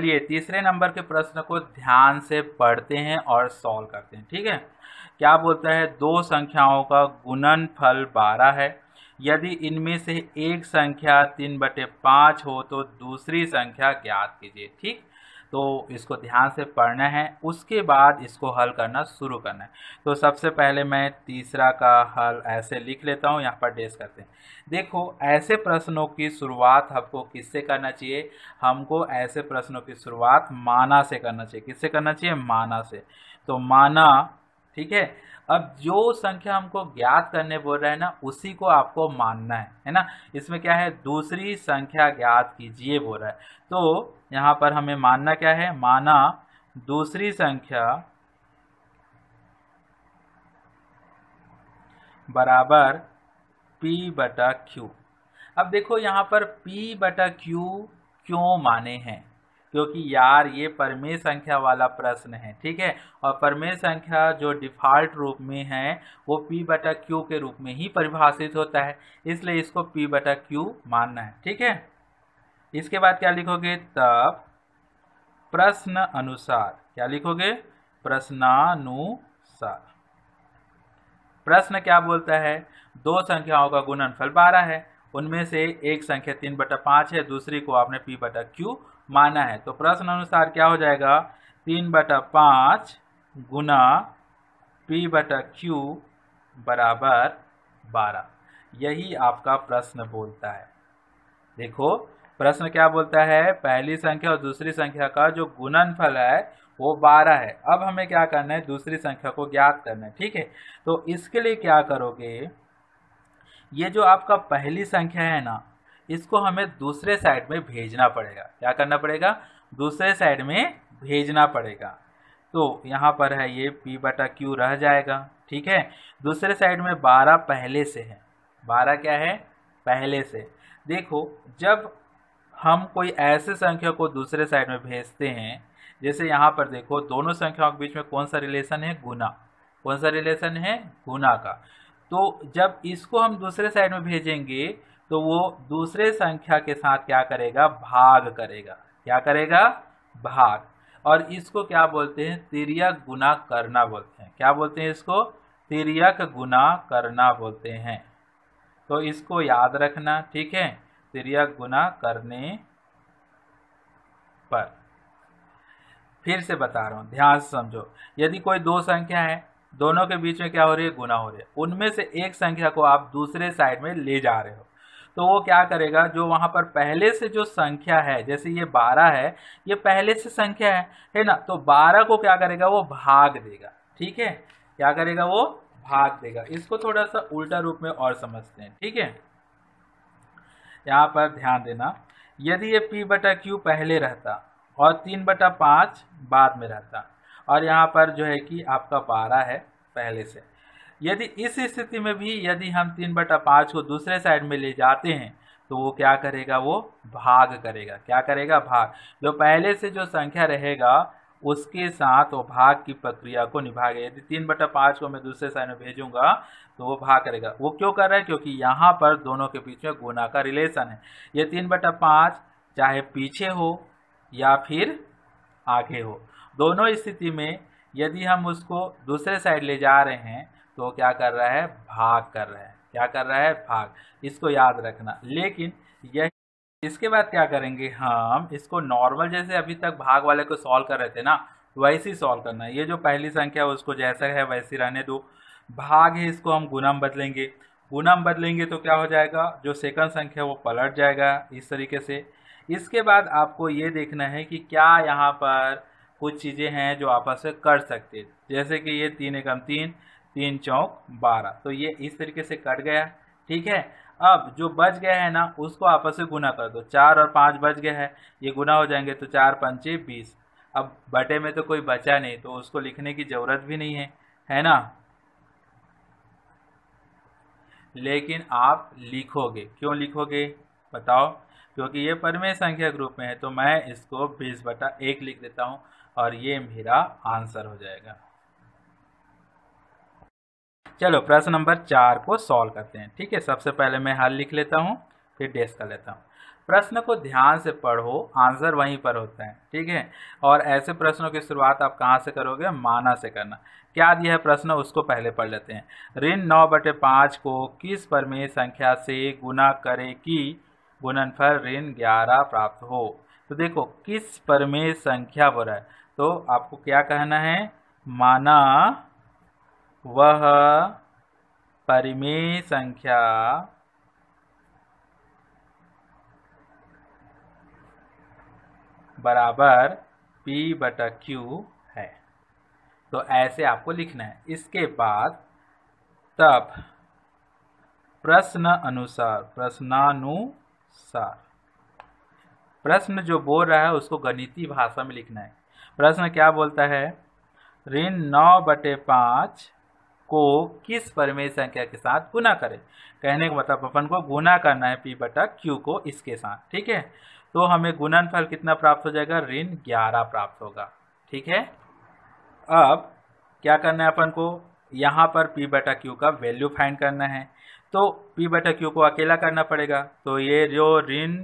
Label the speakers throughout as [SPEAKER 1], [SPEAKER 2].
[SPEAKER 1] चलिए तीसरे नंबर के प्रश्न को ध्यान से पढ़ते हैं और सॉल्व करते हैं ठीक है क्या बोलता है दो संख्याओं का गुणन फल बारह है यदि इनमें से एक संख्या तीन बटे पाँच हो तो दूसरी संख्या ज्ञात कीजिए ठीक तो इसको ध्यान से पढ़ना है उसके बाद इसको हल करना शुरू करना है तो सबसे पहले मैं तीसरा का हल ऐसे लिख लेता हूँ यहाँ पर डेस करते हैं देखो ऐसे प्रश्नों की शुरुआत हमको किससे करना चाहिए हमको ऐसे प्रश्नों की शुरुआत माना से करना चाहिए किससे करना चाहिए माना से तो माना ठीक है अब जो संख्या हमको ज्ञात करने बोल रहा है ना उसी को आपको मानना है है ना इसमें क्या है दूसरी संख्या ज्ञात कीजिए बोल रहा है तो यहाँ पर हमें मानना क्या है माना दूसरी संख्या बराबर p बटा क्यू अब देखो यहाँ पर p बटा क्यू क्यों माने हैं क्योंकि यार ये परमेय संख्या वाला प्रश्न है ठीक है और परमेय संख्या जो डिफ़ॉल्ट रूप में है वो p बटा क्यू के रूप में ही परिभाषित होता है इसलिए इसको p बटा क्यू मानना है ठीक है इसके बाद क्या लिखोगे तब प्रश्न अनुसार क्या लिखोगे प्रश्नानुसार प्रश्न क्या बोलता है दो संख्याओं का गुणनफल बारह है उनमें से एक संख्या तीन बटा पांच है दूसरी को आपने पी बटा क्यू माना है तो प्रश्न अनुसार क्या हो जाएगा तीन बटा पांच गुना पी बटा क्यू बराबर बारह यही आपका प्रश्न बोलता है देखो प्रश्न क्या बोलता है पहली संख्या और दूसरी संख्या का जो गुणनफल है वो बारह है अब हमें क्या करना है दूसरी संख्या को ज्ञात करना है ठीक है तो इसके लिए क्या करोगे ये जो आपका पहली संख्या है ना इसको हमें दूसरे साइड में भेजना पड़ेगा क्या करना पड़ेगा दूसरे साइड में भेजना पड़ेगा तो यहाँ पर है ये पी बटा क्यू रह जाएगा ठीक है दूसरे साइड में बारह पहले से है बारह क्या है पहले से देखो जब हम कोई ऐसे संख्या को दूसरे साइड में भेजते हैं जैसे यहाँ पर देखो दोनों संख्याओं के बीच में कौन सा रिलेशन है गुना कौन सा रिलेशन है गुना का तो जब इसको हम दूसरे साइड में भेजेंगे तो वो दूसरे संख्या के साथ क्या करेगा भाग करेगा क्या करेगा भाग और इसको क्या बोलते हैं तिरियक गुना करना बोलते हैं क्या बोलते हैं इसको तिरियक गुना करना बोलते हैं तो इसको याद रखना ठीक है त्रियक गुना करने पर फिर से बता रहा हूं ध्यान से समझो यदि कोई दो संख्या है दोनों के बीच में क्या हो रही है गुना हो रही है उनमें से एक संख्या को आप दूसरे साइड में ले जा रहे हो तो वो क्या करेगा जो वहां पर पहले से जो संख्या है जैसे ये बारह है ये पहले से संख्या है है ना तो बारह को क्या करेगा वो भाग देगा ठीक है क्या करेगा वो भाग देगा इसको थोड़ा सा उल्टा रूप में और समझते हैं ठीक है यहाँ पर ध्यान देना यदि ये पी बटा क्यू पहले रहता और तीन बटा पाँच बाद में रहता और यहाँ पर जो है कि आपका बारह है पहले से यदि इस स्थिति में भी यदि हम तीन बटा पाँच को दूसरे साइड में ले जाते हैं तो वो क्या करेगा वो भाग करेगा क्या करेगा भाग जो पहले से जो संख्या रहेगा उसके साथ वो भाग की प्रक्रिया को निभाएगा यदि तीन बटा पाँच को मैं दूसरे साइड में भेजूंगा तो वो भाग करेगा वो क्यों कर रहा है क्योंकि यहाँ पर दोनों के बीच में गुना का रिलेशन है ये तीन बटा पाँच चाहे पीछे हो या फिर आगे हो दोनों स्थिति में यदि हम उसको दूसरे साइड ले जा रहे हैं तो क्या कर रहा है भाग कर रहा है क्या कर रहा है भाग इसको याद रखना लेकिन यह इसके बाद क्या करेंगे हम इसको नॉर्मल जैसे अभी तक भाग वाले को सॉल्व कर रहे थे ना वैसे ही सॉल्व करना है ये जो पहली संख्या है उसको जैसा है वैसे रहने दो भाग है इसको हम गुनम बदलेंगे गुनम बदलेंगे तो क्या हो जाएगा जो सेकंड संख्या वो पलट जाएगा इस तरीके से इसके बाद आपको ये देखना है कि क्या यहाँ पर कुछ चीज़ें हैं जो आप में कर सकते हैं जैसे कि ये तीन एकम तीन तीन चौक बारह तो ये इस तरीके से कट गया ठीक है अब जो बच गए हैं ना उसको आपस में गुना कर दो चार और पाँच बच गए हैं ये गुना हो जाएंगे तो चार पंचे बीस अब बटे में तो कोई बचा नहीं तो उसको लिखने की ज़रूरत भी नहीं है है ना लेकिन आप लिखोगे क्यों लिखोगे बताओ क्योंकि ये परमेय संख्या ग्रुप में है तो मैं इसको बीस बटा एक लिख देता हूँ और ये मेरा आंसर हो जाएगा चलो प्रश्न नंबर चार को सॉल्व करते हैं ठीक है सबसे पहले मैं हल लिख लेता हूँ फिर डेस कर लेता हूँ प्रश्न को ध्यान से पढ़ो आंसर वहीं पर होता है ठीक है और ऐसे प्रश्नों की शुरुआत आप कहाँ से करोगे माना से करना क्या दिया है प्रश्न उसको पहले पढ़ लेते हैं ऋण नौ बटे पाँच को किस परमेय संख्या से गुना करें कि गुणनफल ऋण ग्यारह प्राप्त हो तो देखो किस परमेय संख्या बोरा है तो आपको क्या कहना है माना वह परिमेय संख्या बराबर p बटा q है तो ऐसे आपको लिखना है इसके बाद तब प्रश्न अनुसार प्रश्नानुसार प्रश्न जो बोल रहा है उसको गणितीय भाषा में लिखना है प्रश्न क्या बोलता है ऋण नौ बटे पाँच को किस परमेय संख्या के साथ गुना करें कहने का मतलब अपन को गुना करना है पी बटा क्यू को इसके साथ ठीक है तो हमें गुणनफल कितना प्राप्त हो जाएगा ऋण ग्यारह प्राप्त होगा ठीक है अब क्या करना है अपन को यहाँ पर पी बटा क्यू का वैल्यू फाइंड करना है तो पी बटा क्यू को अकेला करना पड़ेगा तो ये जो ऋण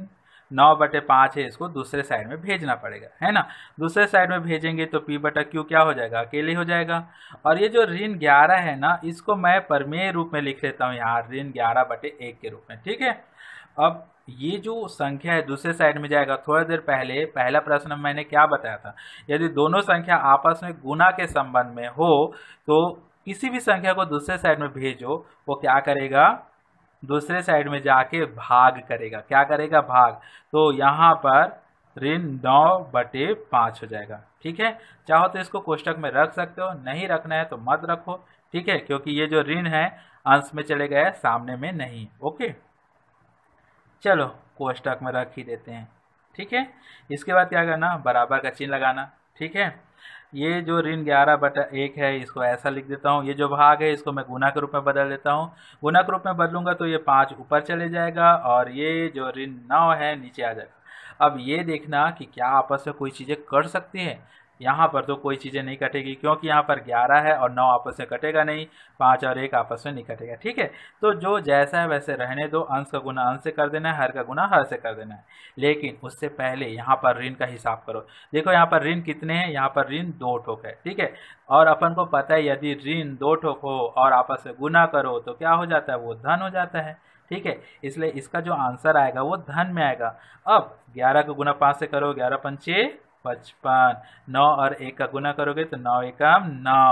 [SPEAKER 1] नौ बटे पाँच है इसको दूसरे साइड में भेजना पड़ेगा है ना दूसरे साइड में भेजेंगे तो पी बटा क्यू क्या हो जाएगा अकेले हो जाएगा और ये जो ऋण ग्यारह है ना इसको मैं परमेय रूप में लिख लेता हूँ यहाँ ऋण ग्यारह बटे एक के रूप में ठीक है अब ये जो संख्या है दूसरे साइड में जाएगा थोड़ी देर पहले पहला प्रश्न मैंने क्या बताया था यदि दोनों संख्या आपस में गुना के संबंध में हो तो किसी भी संख्या को दूसरे साइड में भेजो वो क्या करेगा दूसरे साइड में जाके भाग करेगा क्या करेगा भाग तो यहाँ पर ऋण नौ बटे पाँच हो जाएगा ठीक है चाहो तो इसको कोष्टक में रख सकते हो नहीं रखना है तो मत रखो ठीक है क्योंकि ये जो ऋण है अंश में चले गए सामने में नहीं ओके चलो कोष्टक में रख ही देते हैं ठीक है इसके बाद क्या करना बराबर का चिन्ह लगाना ठीक है ये जो ऋण ग्यारह बटा एक है इसको ऐसा लिख देता हूँ ये जो भाग है इसको मैं गुना के रूप में बदल देता हूँ गुना के रूप में बदलूंगा तो ये पाँच ऊपर चले जाएगा और ये जो ऋण नौ है नीचे आ जाएगा अब ये देखना कि क्या आपस में कोई चीज़ें कर सकती हैं यहाँ पर तो कोई चीज़ें नहीं कटेगी क्योंकि यहाँ पर ग्यारह है और नौ आपस में कटेगा नहीं पाँच और एक आपस में नहीं कटेगा ठीक है तो जो जैसा है वैसे रहने दो अंश का गुना अंश से कर देना है हर का गुना हर से कर देना है लेकिन उससे पहले यहाँ पर ऋण का हिसाब करो देखो यहाँ पर ऋण कितने हैं यहाँ पर ऋण दो ठोक है ठीक है और अपन को पता है यदि ऋण दो ठोक हो और आपस में गुना करो तो क्या हो जाता है वो धन हो जाता है ठीक है इसलिए इसका जो आंसर आएगा वो धन में आएगा अब ग्यारह को गुना पाँच से करो ग्यारह पंचे पचपन नौ और एक का गुना करोगे तो नौ एक नौ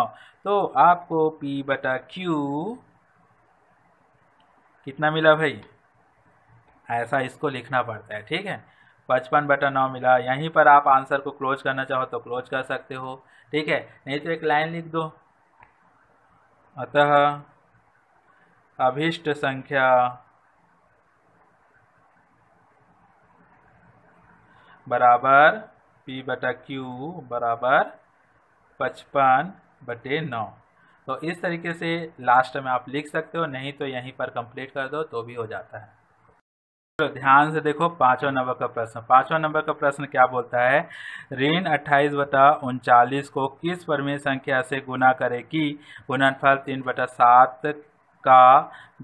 [SPEAKER 1] तो आपको पी बटा क्यू कितना मिला भाई ऐसा इसको लिखना पड़ता है ठीक है पचपन बटा नौ मिला यहीं पर आप आंसर को क्लोज करना चाहो तो क्लोज कर सकते हो ठीक है नहीं तो एक लाइन लिख दो अतः अभीष्ट संख्या बराबर पी बटा क्यू बराबर पचपन बटे नौ तो इस तरीके से लास्ट में आप लिख सकते हो नहीं तो यहीं पर कंप्लीट कर दो तो भी हो जाता है तो ध्यान से देखो पांचवा नंबर का प्रश्न पांचवा नंबर का प्रश्न क्या बोलता है ऋण अट्ठाईस बटा उनचालीस को किस परमेय संख्या से गुना करें कि गुणनफल तीन बटा सात का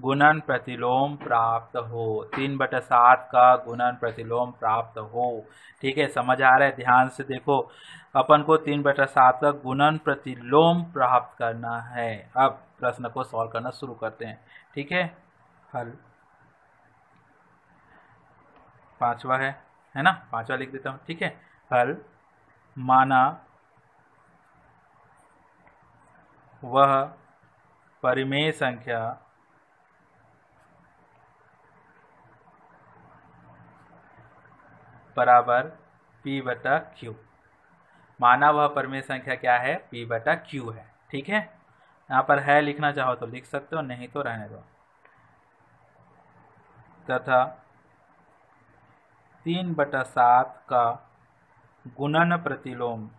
[SPEAKER 1] गुणन प्रतिलोम प्राप्त हो तीन बट सात का गुणन प्रतिलोम प्राप्त हो ठीक है समझ आ रहा है ध्यान से देखो अपन को तीन बट सात का गुणन प्रतिलोम प्राप्त करना है अब प्रश्न को सॉल्व करना शुरू करते हैं ठीक है हल पांचवा है है ना पांचवा लिख देता हूँ ठीक है हल माना वह परिमेय संख्या बराबर पी बटा क्यू माना वह परिमेय संख्या क्या है पी बटा क्यू है ठीक है यहाँ पर है लिखना चाहो तो लिख सकते हो नहीं तो रहने दो तथा तीन बटा सात का गुणन प्रतिलोम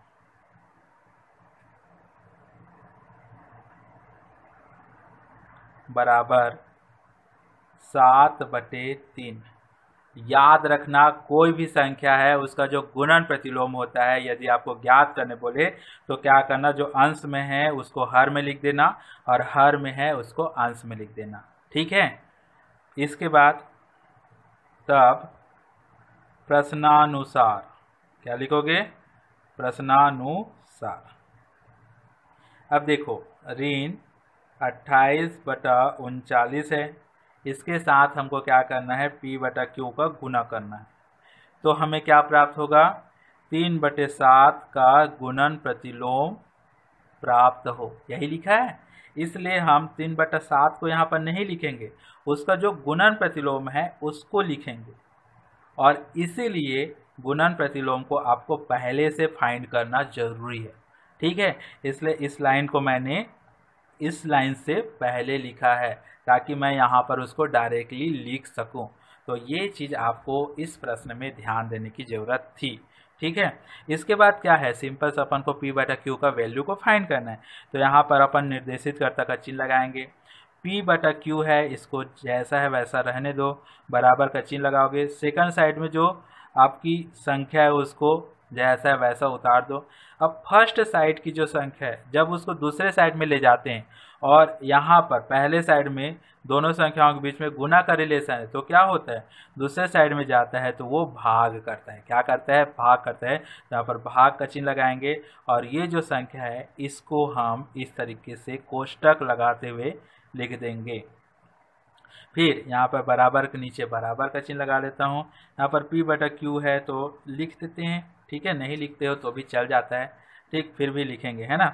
[SPEAKER 1] बराबर सात बटे तीन याद रखना कोई भी संख्या है उसका जो गुणन प्रतिलोम होता है यदि आपको ज्ञात करने बोले तो क्या करना जो अंश में है उसको हर में लिख देना और हर में है उसको अंश में लिख देना ठीक है इसके बाद तब प्रश्नानुसार क्या लिखोगे प्रश्नानुसार अब देखो ऋण अट्ठाईस बटा उनचालीस है इसके साथ हमको क्या करना है पी बटा क्यू का गुना करना है तो हमें क्या प्राप्त होगा तीन बटे सात का गुणन प्रतिलोम प्राप्त हो यही लिखा है इसलिए हम तीन बटा सात को यहाँ पर नहीं लिखेंगे उसका जो गुणन प्रतिलोम है उसको लिखेंगे और इसीलिए गुणन प्रतिलोम को आपको पहले से फाइंड करना जरूरी है ठीक है इसलिए इस लाइन को मैंने इस लाइन से पहले लिखा है ताकि मैं यहाँ पर उसको डायरेक्टली लिख सकूँ तो ये चीज़ आपको इस प्रश्न में ध्यान देने की ज़रूरत थी ठीक है इसके बाद क्या है सिंपल से अपन को पी बटा क्यू का वैल्यू को फाइंड करना है तो यहाँ पर अपन निर्देशित करता का चिन्ह लगाएंगे पी बटा क्यू है इसको जैसा है वैसा रहने दो बराबर का चिन्ह लगाओगे सेकंड साइड में जो आपकी संख्या है उसको जैसा है वैसा उतार दो अब फर्स्ट साइड की जो संख्या है जब उसको दूसरे साइड में ले जाते हैं और यहाँ पर पहले साइड में दोनों संख्याओं के बीच में गुना का रिलेशन है तो क्या होता है दूसरे साइड में जाता है तो वो भाग करता है क्या करता है भाग करता है यहाँ पर भाग का चिन्ह लगाएंगे और ये जो संख्या है इसको हम इस तरीके से कोष्टक लगाते हुए लिख देंगे फिर यहाँ पर बराबर के नीचे बराबर का चिन्ह लगा लेता हूँ यहाँ पर पी बटा क्यू है तो लिख देते हैं ठीक है नहीं लिखते हो तो भी चल जाता है ठीक फिर भी लिखेंगे है ना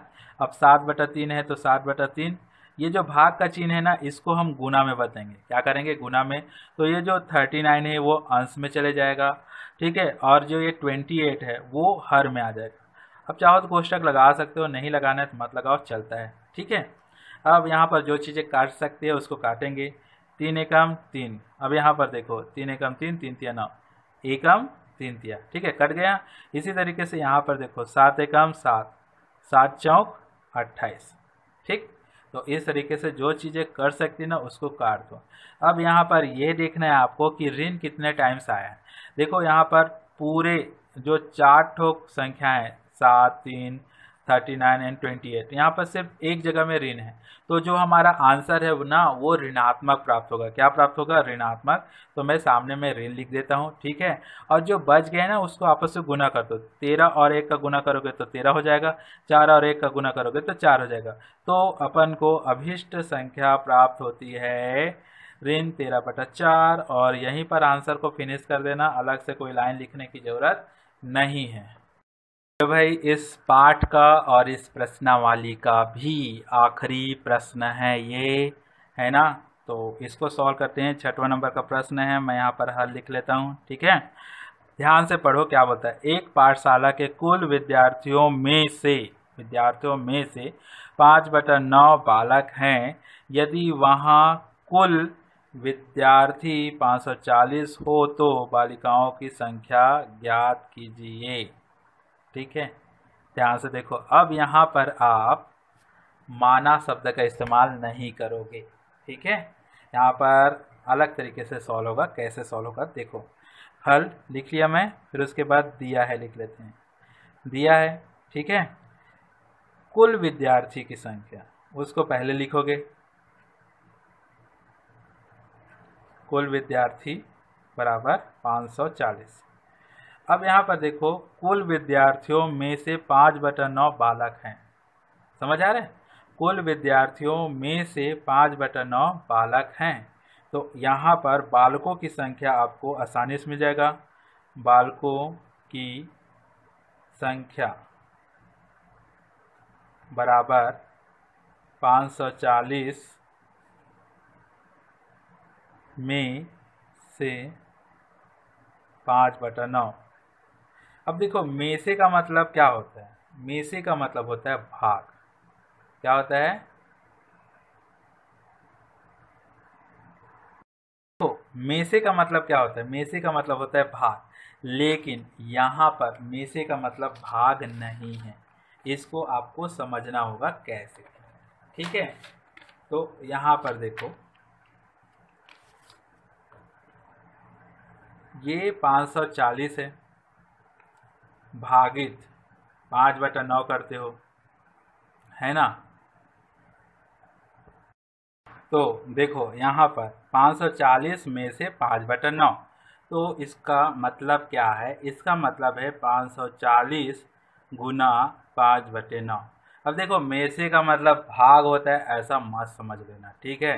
[SPEAKER 1] अब सात बटा तीन है तो सात बटा तीन ये जो भाग का चिन्ह है ना इसको हम गुना में बदलेंगे क्या करेंगे गुना में तो ये जो थर्टी नाइन है वो अंश में चले जाएगा ठीक है और जो ये ट्वेंटी एट है वो हर में आ जाएगा अब चाहो तो कोष्टक लगा सकते हो नहीं लगाना है तो मत लगाओ चलता है ठीक है अब यहाँ पर जो चीज़ें काट सकते हैं उसको काटेंगे तीन एकम तीन अब यहाँ पर देखो तीन एकम तीन तीन तीन नौ एकम तीन दिया ठीक है कट गया इसी तरीके से यहाँ पर देखो सात एकम सात सात चौक अट्ठाईस ठीक तो इस तरीके से जो चीज़ें कर सकती ना उसको काट दो अब यहाँ पर ये देखना है आपको कि ऋण कितने टाइम्स आया है देखो यहाँ पर पूरे जो चार ठोक संख्याएं सात तीन thirty nine and twenty eight तो यहाँ पर सिर्फ एक जगह में ऋण है तो जो हमारा आंसर है ना वो ऋणात्मक प्राप्त होगा क्या प्राप्त होगा ऋणात्मक तो मैं सामने में ऋण लिख देता हूँ ठीक है और जो बच गए ना उसको आपस में गुना कर दो तेरह और एक का गुना करोगे तो तेरह हो जाएगा चार और एक का गुना करोगे तो चार हो जाएगा तो अपन को अभिष्ट संख्या प्राप्त होती है ऋण तेरह बटा चार और यहीं पर आंसर को फिनिश कर देना अलग से कोई लाइन लिखने की ज़रूरत नहीं है तो भाई इस पाठ का और इस प्रश्नावली का भी आखिरी प्रश्न है ये है ना तो इसको सॉल्व करते हैं छठवा नंबर का प्रश्न है मैं यहाँ पर हल लिख लेता हूँ ठीक है ध्यान से पढ़ो क्या बोलता है एक पाठशाला के कुल विद्यार्थियों में से विद्यार्थियों में से पाँच बटा नौ बालक हैं यदि वहाँ कुल विद्यार्थी 540 हो तो बालिकाओं की संख्या ज्ञात कीजिए ठीक है ध्यान से देखो अब यहाँ पर आप माना शब्द का इस्तेमाल नहीं करोगे ठीक है यहाँ पर अलग तरीके से सॉल्व होगा कैसे सॉल्व होगा देखो हल लिख लिया मैं फिर उसके बाद दिया है लिख लेते हैं दिया है ठीक है कुल विद्यार्थी की संख्या उसको पहले लिखोगे कुल विद्यार्थी बराबर 540 अब यहाँ पर देखो कुल विद्यार्थियों में से पाँच बटा नौ बालक हैं समझ आ रहे हैं कुल विद्यार्थियों में से पाँच बटा नौ बालक हैं तो यहाँ पर बालकों की संख्या आपको आसानी से मिल जाएगा बालकों की संख्या बराबर 540 में से पाँच बटा नौ अब देखो मेसे का मतलब क्या होता है मेसे का मतलब होता है भाग क्या होता है तो मेसे का मतलब क्या होता है मेसे का मतलब होता है भाग लेकिन यहां पर मेसे का मतलब भाग नहीं है इसको आपको समझना होगा कैसे ठीक है तो यहां पर देखो ये 540 है भागित पाँच बटा नौ करते हो है ना तो देखो यहाँ पर 540 में से पाँच बटा नौ तो इसका मतलब क्या है इसका मतलब है 540 गुना पाँच बटे नौ अब देखो में से का मतलब भाग होता है ऐसा मत समझ लेना ठीक है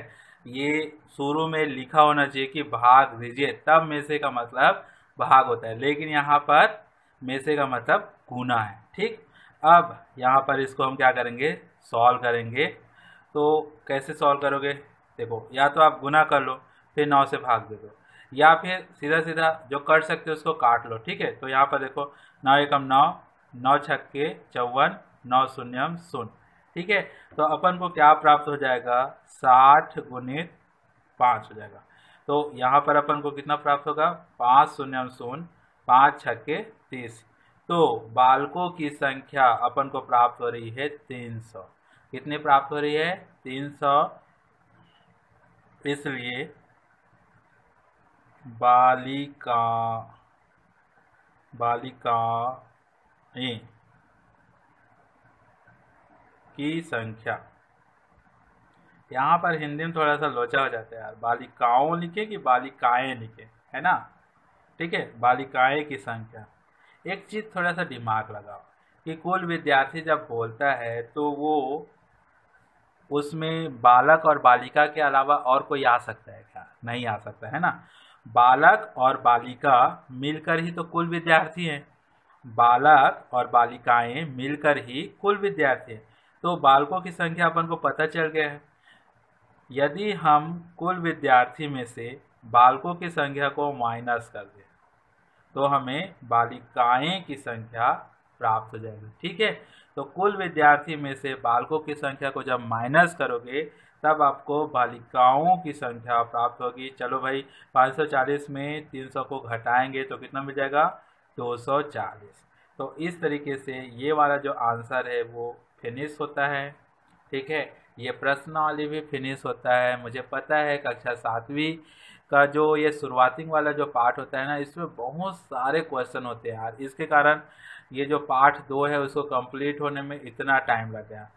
[SPEAKER 1] ये शुरू में लिखा होना चाहिए कि भाग दीजिए तब में से का मतलब भाग होता है लेकिन यहाँ पर मेसे का मतलब गुना है ठीक अब यहाँ पर इसको हम क्या करेंगे सॉल्व करेंगे तो कैसे सॉल्व करोगे देखो या तो आप गुना कर लो फिर नौ से भाग दे दो या फिर सीधा सीधा जो कर सकते हो उसको काट लो ठीक है तो यहाँ पर देखो नौ एकम नौ नौ छक्के चौवन नौ शून्यम शून्य ठीक है तो अपन को क्या प्राप्त हो जाएगा साठ गुणित पाँच हो जाएगा तो यहाँ पर अपन को कितना प्राप्त होगा पाँच शून्यम शून्य पाँच छक्के तीस तो बालकों की संख्या अपन को प्राप्त हो रही है तीन सौ कितनी प्राप्त हो रही है तीन सौ इसलिए बालिका बालिका की संख्या यहाँ पर हिंदी में थोड़ा सा लोचा हो जाता है यार बालिकाओं लिखे कि बालिकाएं लिखे है ना ठीक है बालिकाएं की संख्या एक चीज़ थोड़ा सा दिमाग लगाओ कि कुल विद्यार्थी जब बोलता है तो वो उसमें बालक और बालिका के अलावा और कोई आ सकता है क्या नहीं आ सकता है ना बालक और बालिका मिलकर ही तो कुल विद्यार्थी हैं बालक और बालिकाएं मिलकर ही कुल विद्यार्थी हैं तो बालकों की संख्या अपन को पता चल गया है यदि हम कुल विद्यार्थी में से बालकों की संख्या को माइनस कर दें तो हमें बालिकाएं की संख्या प्राप्त हो जाएगी ठीक है तो कुल विद्यार्थी में से बालकों की संख्या को जब माइनस करोगे तब आपको बालिकाओं की संख्या प्राप्त होगी चलो भाई 540 में 300 को घटाएंगे तो कितना मिल जाएगा 240 तो इस तरीके से ये वाला जो आंसर है वो फिनिश होता है ठीक है ये प्रश्न वाली भी फिनिश होता है मुझे पता है कक्षा सातवीं का जो ये शुरुआतिंग वाला जो पार्ट होता है ना इसमें बहुत सारे क्वेश्चन होते हैं यार इसके कारण ये जो पार्ट दो है उसको कंप्लीट होने में इतना टाइम लग गया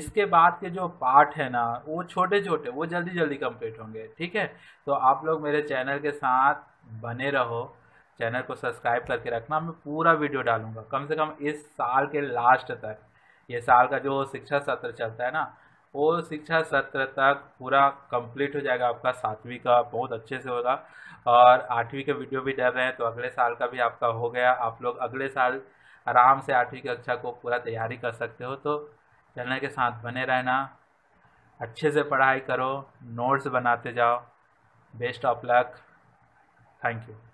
[SPEAKER 1] इसके बाद के जो पार्ट है ना वो छोटे छोटे वो जल्दी जल्दी कंप्लीट होंगे ठीक है तो आप लोग मेरे चैनल के साथ बने रहो चैनल को सब्सक्राइब करके रखना मैं पूरा वीडियो डालूंगा कम से कम इस साल के लास्ट तक ये साल का जो शिक्षा सत्र चलता है ना और शिक्षा सत्र तक पूरा कंप्लीट हो जाएगा आपका सातवीं का बहुत अच्छे से होगा और आठवीं का वीडियो भी डर रहे हैं तो अगले साल का भी आपका हो गया आप लोग अगले साल आराम से आठवीं की कक्षा को पूरा तैयारी कर सकते हो तो चैनल के साथ बने रहना अच्छे से पढ़ाई करो नोट्स बनाते जाओ best of luck thank you